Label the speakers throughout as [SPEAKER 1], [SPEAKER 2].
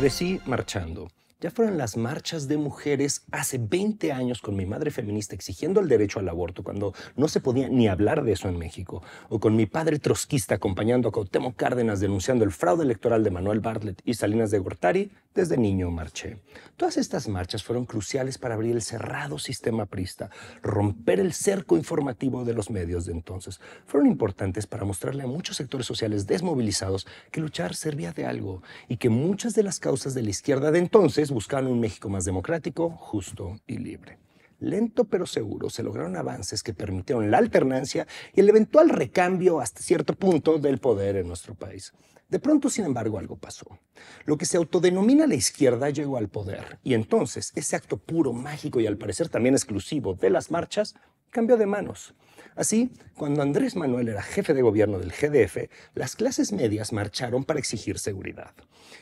[SPEAKER 1] Crecí marchando ya fueron las marchas de mujeres hace 20 años con mi madre feminista exigiendo el derecho al aborto cuando no se podía ni hablar de eso en México, o con mi padre trotskista acompañando a cautemo Cárdenas denunciando el fraude electoral de Manuel Bartlett y Salinas de Gortari, desde niño marché. Todas estas marchas fueron cruciales para abrir el cerrado sistema prista, romper el cerco informativo de los medios de entonces. Fueron importantes para mostrarle a muchos sectores sociales desmovilizados que luchar servía de algo y que muchas de las causas de la izquierda de entonces buscaban un México más democrático, justo y libre. Lento pero seguro se lograron avances que permitieron la alternancia y el eventual recambio hasta cierto punto del poder en nuestro país. De pronto, sin embargo, algo pasó. Lo que se autodenomina la izquierda llegó al poder y entonces ese acto puro, mágico y al parecer también exclusivo de las marchas cambió de manos. Así, cuando Andrés Manuel era jefe de gobierno del GDF, las clases medias marcharon para exigir seguridad.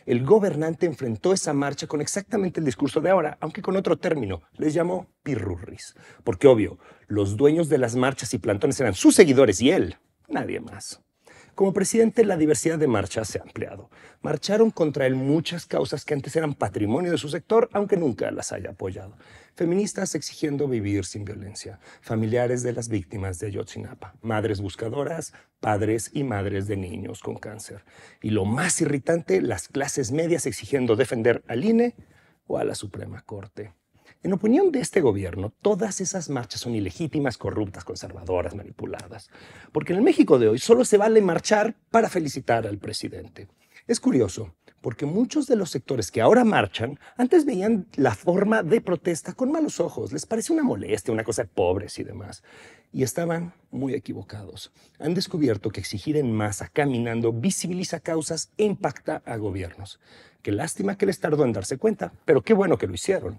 [SPEAKER 1] El gobernante enfrentó esa marcha con exactamente el discurso de ahora, aunque con otro término, les llamó pirurris, porque obvio, los dueños de las marchas y plantones eran sus seguidores y él, nadie más. Como presidente, la diversidad de marchas se ha ampliado. Marcharon contra él muchas causas que antes eran patrimonio de su sector, aunque nunca las haya apoyado. Feministas exigiendo vivir sin violencia, familiares de las víctimas de Ayotzinapa, madres buscadoras, padres y madres de niños con cáncer. Y lo más irritante, las clases medias exigiendo defender al INE o a la Suprema Corte. En opinión de este gobierno, todas esas marchas son ilegítimas, corruptas, conservadoras, manipuladas. Porque en el México de hoy solo se vale marchar para felicitar al presidente. Es curioso, porque muchos de los sectores que ahora marchan antes veían la forma de protesta con malos ojos, les parece una molestia, una cosa de pobres y demás. Y estaban muy equivocados. Han descubierto que exigir en masa, caminando, visibiliza causas impacta a gobiernos. Qué lástima que les tardó en darse cuenta, pero qué bueno que lo hicieron.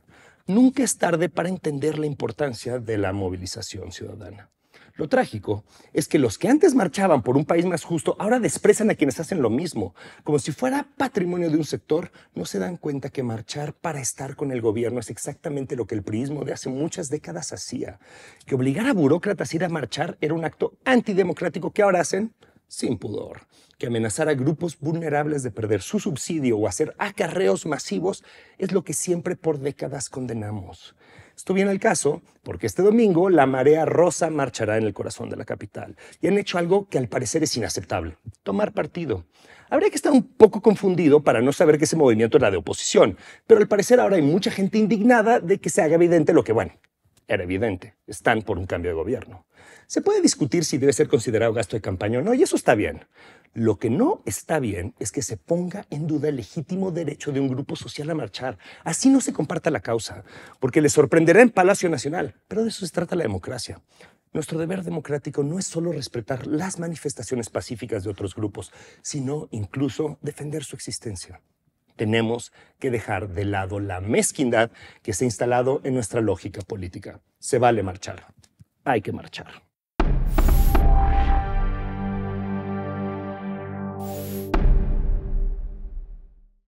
[SPEAKER 1] Nunca es tarde para entender la importancia de la movilización ciudadana. Lo trágico es que los que antes marchaban por un país más justo ahora desprezan a quienes hacen lo mismo. Como si fuera patrimonio de un sector, no se dan cuenta que marchar para estar con el gobierno es exactamente lo que el priismo de hace muchas décadas hacía. Que obligar a burócratas a ir a marchar era un acto antidemocrático que ahora hacen sin pudor, que amenazar a grupos vulnerables de perder su subsidio o hacer acarreos masivos es lo que siempre por décadas condenamos. Esto viene al caso porque este domingo la marea rosa marchará en el corazón de la capital y han hecho algo que al parecer es inaceptable, tomar partido. Habría que estar un poco confundido para no saber que ese movimiento era de oposición, pero al parecer ahora hay mucha gente indignada de que se haga evidente lo que, bueno, era evidente, están por un cambio de gobierno. Se puede discutir si debe ser considerado gasto de campaña o no, y eso está bien. Lo que no está bien es que se ponga en duda el legítimo derecho de un grupo social a marchar. Así no se comparta la causa, porque le sorprenderá en Palacio Nacional. Pero de eso se trata la democracia. Nuestro deber democrático no es solo respetar las manifestaciones pacíficas de otros grupos, sino incluso defender su existencia tenemos que dejar de lado la mezquindad que se ha instalado en nuestra lógica política. Se vale marchar. Hay que marchar.